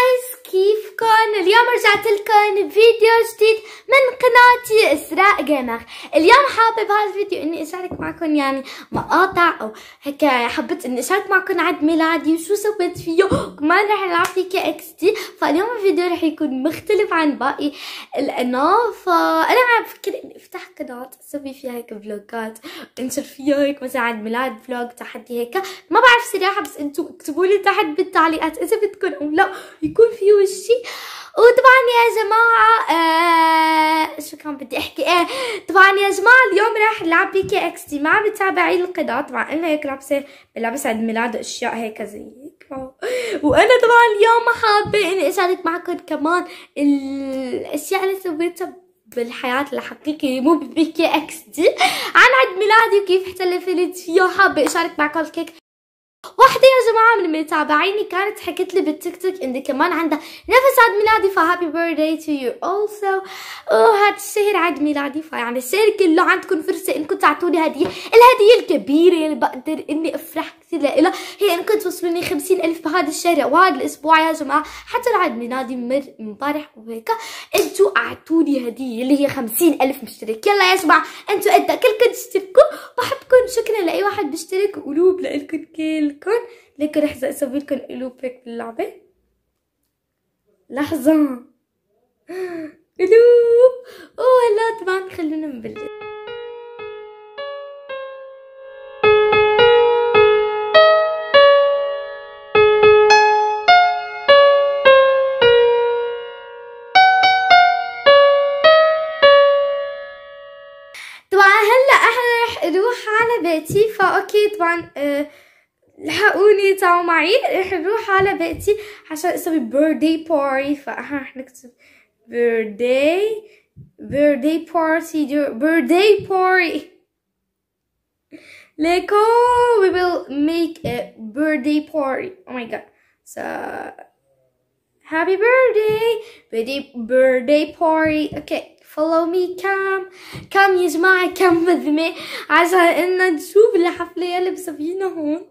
guys! كيفكن اليوم رجعت لكم بفيديو جديد من قناتي اسراء جيمر اليوم حابب بهذا الفيديو اني اشارك معكم يعني مقاطع او هيك حبيت اني اشارك معكم عيد ميلادي وشو سويت فيه وكمان رح العب في كي اكس تي فاليوم الفيديو رح يكون مختلف عن باقي الانواع فانا عم بفكر اني افتح قناه اسوي فيها هيك فلوجات انشر فيها هيك مثلا عيد ميلاد فلوج تحدي هيك ما بعرف صراحه بس انتم اكتبوا لي تحت بالتعليقات اذا بدكم او لا يكون فيه وشي وطبعا يا جماعة آه شو كان بدي احكي آه طبعا يا جماعة اليوم راح نلعب بي كي اكس تي ما عم بتابع القضاء طبعا انا هيك لابسة بلبس عيد ميلاد واشياء هيك زي هيك وانا طبعا اليوم حابة اني اشارك معكم كمان الاشياء اللي سويتها بالحياة الحقيقية مو ببي كي اكس دي عن عيد ميلادي وكيف احتفلت فيه حابة اشارك معكم الكيك واحدة يا جماعة من متابعيني كانت حكت لي بالتيك توك ان كمان عندها نفس عيد ميلادي فهابي بيرثداي تو يو اولسو وهذا الشهر عيد ميلادي فيعني الشهر كله عندكم فرصة انكم تعطوني هدية، الهدية الكبيرة اللي بقدر اني افرح كثير لها هي انكم توصلوني 50000 بهذا الشهر او الاسبوع يا جماعة حتى العيد ميلادي مر امبارح وهيك انتو اعطوني هديه اللي هي خمسين الف مشترك يلا يا جماعه انتو قد كلكم تشتركوا بحبكم شكرا لاي واحد بيشترك قلوب لكم كلكم لكن لحظه اسوي لكم قلوب هيك باللعبه لحظه قلوب اوه هلا طبعا خلونا نبلش طبعا هلا احنا رح نروح على بيتي فاوكي طبعا آه، لحقوني تعوا معي رح نروح على بيتي عشان اسوي بيردي بارتي فاحنا رح نكتب بيردي بيردي بارتي بيردي بارتي ليكو we will make a birthday party oh my god so happy birthday birthday birthday party okay follow me come come يا جماعة come with me عشان إن نشوف الحفلة يلي مسويينها هون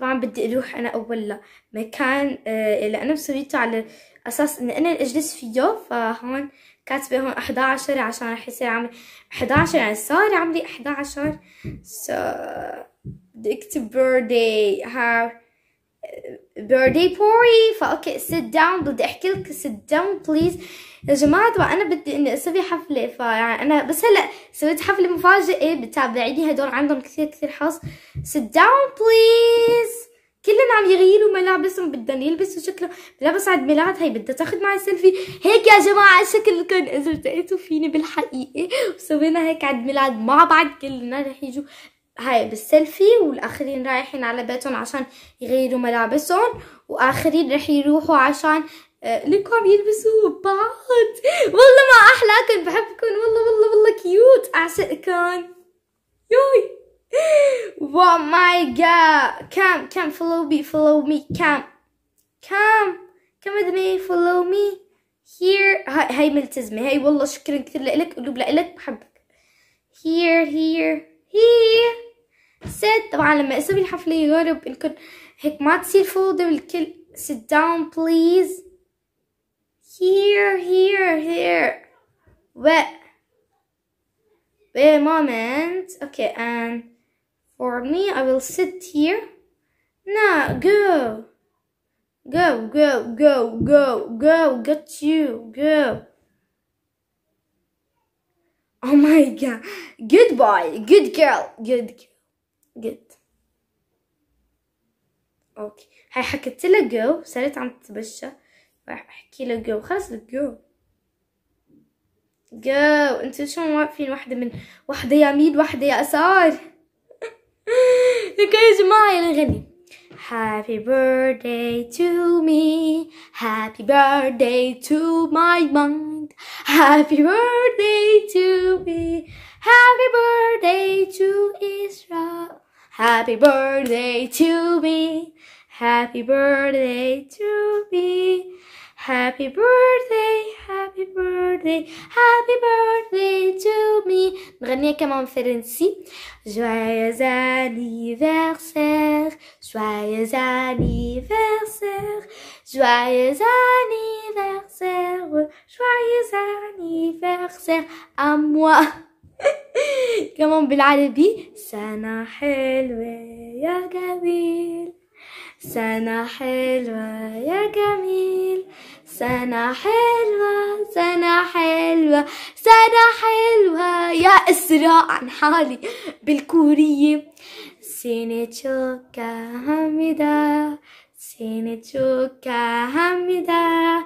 طبعا بدي أروح أنا أول مكان آه، اللي أنا مسويته على أساس إن أنا أجلس فيه فهون كاتبة هون 11 عشان رح يصير عمري 11 يعني صار عمري 11 so بدي أكتب birthday how بيردي بوري فاوكي سيت داون بدي احكي لك سيت داون بليز يا جماعة طبعا انا بدي اني اسوي حفلة فيعني انا بس هلا سويت حفلة مفاجئة بتابعيني هدول عندهم كثير كثير حظ سيت داون بليز كلنا عم يغيروا ملابسهم بدهم يلبسوا شكله ملابس عيد ميلاد هي بدها تاخذ معي سيلفي هيك يا جماعه شكلكم اذا التقيتوا فيني بالحقيقه وسوينا هيك عيد ميلاد مع بعض كلنا رح يجوا هاي بالسيلفي والآخرين رايحين على بيتهم عشان يغيروا ملابسهم وآخرين رح يروحوا عشان آه، لكم يلبسوا بعض والله ما أحلاكن بحبكم والله والله والله كيوت اعشقكم يوي واو ماي جاد كام كام فولو بي فولو مي كام كام كم with فولو مي هير هاي, هاي ملتزمة هاي والله شكرا كثير لإلك قلوب لإلك بحبك هير هير here حسيت طبعا لما اسوي الحفلة يغرب انكم هيك ما تصير فوضى والكل sit down please here here here wait wait a moment okay and for me I will sit here now go go go go go go got you go oh my god good boy good girl good girl جد اوكي هاي حكيت له جو صارت عم تتبشى راح احكي له جو خلص جو جو انتو شلون واقفين واحدة من واحدة يمين واحدة يسار لكن يا جماعة يلا نغني Happy birthday to me. Happy birthday to my mind. Happy birthday to me. Happy birthday to Israel. Happy birthday to me. Happy birthday to me. Happy birthday, happy birthday, happy birthday to me. Brenia ainsi Joyeux anniversaire, joyeux anniversaire, joyeux anniversaire, joyeux anniversaire à moi. كمان بالعربي سنة حلوة يا جميل سنة حلوة يا جميل سنة حلوة سنة حلوة سنة حلوة يا إسراء عن حالي بالكورية سنة شوكا هميدا سنة شوكا هميدا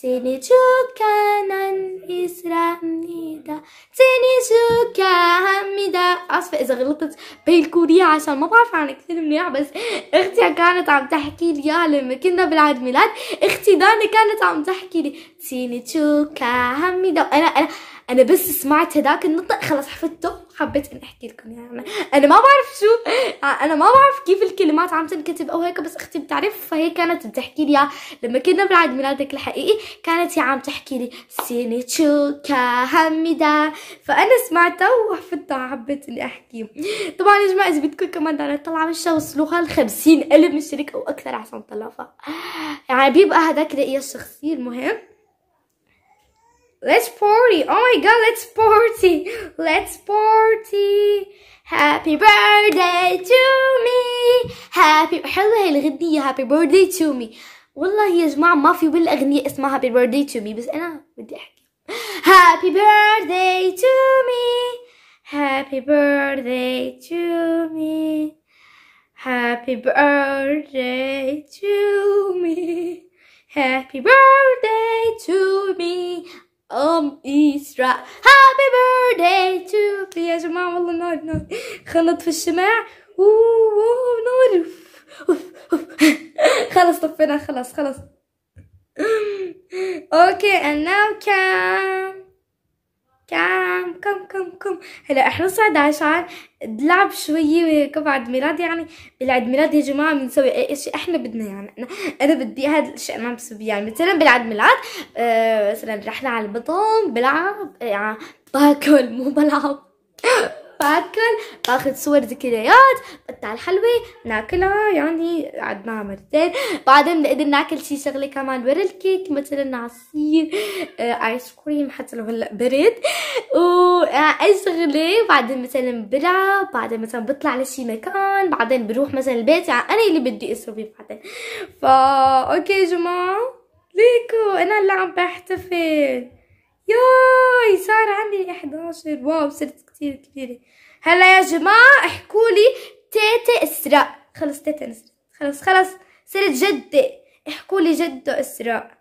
سينيتشوكانان إسرامنيدا سينيتشوكاهميدا أسفة إذا غلطت بالكورية عشان ما بعرف عنها كثير منيح بس أختي كانت عم تحكي لي لما كنا بالعيد ميلاد أختي داني كانت عم تحكي لي سينيتشوكاهميدا وأنا أنا انا بس سمعت هداك النطق خلاص حفظته حبيت ان احكي لكم يعني انا ما بعرف شو انا ما بعرف كيف الكلمات عم تنكتب او هيك بس اختي بتعرف فهي كانت بتحكي لي لما كنا بعيد ميلادك الحقيقي كانت هي عم تحكي لي سيني كا همدا فانا سمعتها وحفظتها حبيت اني احكي طبعا يا جماعه اذا بدكم كمان دعنا طلعه مش وصلوها ل 50000 مشترك او اكثر عشان نطلعها يعني بيبقى هذاك رأيي الشخصي المهم Let's party. Oh my god, let's party. Let's party. Happy birthday to me. Happy حلوة هي الغنية happy birthday to me. والله يا جماعة ما في بالأغنية اسمها happy birthday to me بس أنا بدي أحكي. Happy birthday to me. Happy birthday to me. Happy birthday to me. Happy birthday to me. ام اسراء هابي بيرثداي تو يا جماعه والله نار نار خلط في الشماع اوه نار خلص طفينا خلص خلص اوكي and now come كام كم كم كم هلا احنا صعد عشان نلعب كم كبعد ميلاد يعني بالعيد ميلاد يا جماعة بنسوي اي شيء احنا بدنا يعني انا انا بدي هذا الشيء انا بسوي بسويه يعني مثلا بالعيد ميلاد آه مثلا رحنا على البطن بلعب يعني باكل مو بلعب باكل باخذ صور ذكريات بقطع الحلوة ناكلها يعني عدناها مرتين بعدين بنقدر ناكل شي شغلة كمان ورا الكيك مثلا عصير ايس آه، كريم حتى لو هلا برد آه، اي شغلة بعدين مثلا بلعب بعدين مثلا بطلع لشي مكان بعدين بروح مثلا البيت يعني انا اللي بدي اسويه بعدين فا اوكي يا جماعة ليكو انا اللي عم بحتفل ياي صار عندي 11 واو صرت كثير كبيرة هلا يا جماعة احكوا لي تيتا اسراء خلص تيتا اسراء خلص خلص صرت جدة احكوا لي جدة اسراء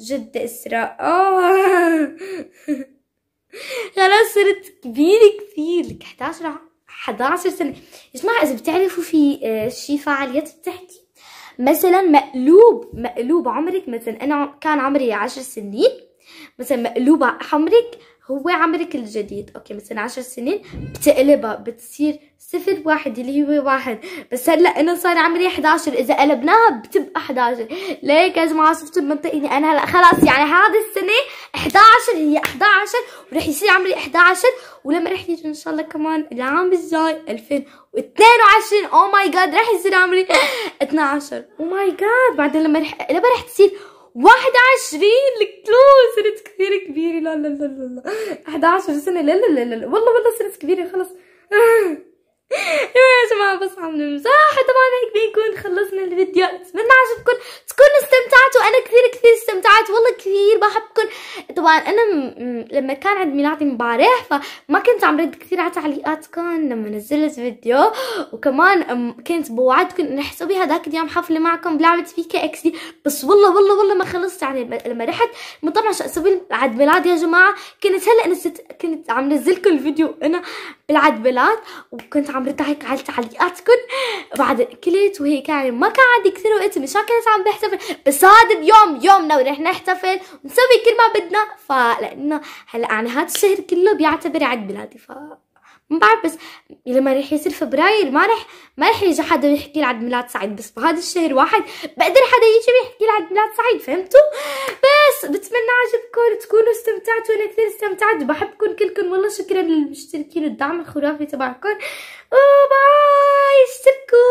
جدة اسراء اه خلاص صرت كبيرة كثير لك 11 11 سنة يا جماعة إذا بتعرفوا في آه، شي فعاليات بتحكي مثلا مقلوب مقلوب عمرك مثلا أنا كان عمري 10 سنين مثلا مقلوبة حمرك هو عمرك الجديد اوكي مثلا عشر سنين بتقلبها بتصير صفر واحد اللي هو واحد بس هلا انا صار عمري 11 اذا قلبناها بتبقى 11 ليك يا جماعه شفتوا المنطق اني انا هلا خلاص يعني هذه السنه 11 هي 11 ورح يصير عمري 11 ولما رح يجي ان شاء الله كمان العام الجاي 2022 او ماي جاد رح يصير عمري 12 او ماي جاد بعدين لما رح اقلبها رح تصير 21 الكلو صرت كبيرة كبيرة لا لا لا لا لا 11 سنة لا لا لا لا والله والله صرت كبيرة خلص يا جماعة بس عم نمزح طبعا هيك بنكون خلصنا الفيديو اتمنى عجبكم تكونوا استمتعتوا انا كثير كثير استمتعت والله كثير بحبكم طبعا انا لما كان عند ميلادي مبارح فما كنت عم رد كثير على تعليقاتكم لما نزلت فيديو وكمان كنت بوعدكم اني احسبي هذاك اليوم حفله معكم بلعبه فيكا اكس دي بس والله والله والله ما خلصت يعني لما رحت ما طبعا شو اسوي عيد ميلاد يا جماعه كنت هلا نسيت كنت عم نزلكم الفيديو انا بالعيد ميلاد وكنت عم رد هيك على تعليقاتكم بعد اكلت وهيك يعني ما كان عندي كثير وقت مشان كنت عم بحتفل بس هذا اليوم يومنا ورح نحتفل ونسوي كل ما بدنا فلانه هلا يعني هذا الشهر كله بيعتبر عيد ميلادي ف ما بعرف بس لما رح يصير فبراير ما رح ما رح يجي حدا يحكي لي عيد ميلاد سعيد بس بهذا الشهر واحد بقدر حدا يجي ويحكي لي عيد ميلاد سعيد فهمتوا؟ بس بتمنى عجبكم تكونوا استمتعتوا انا كثير استمتعت بحبكم كلكم والله شكرا للمشتركين والدعم الخرافي تبعكم وباي اشتركوا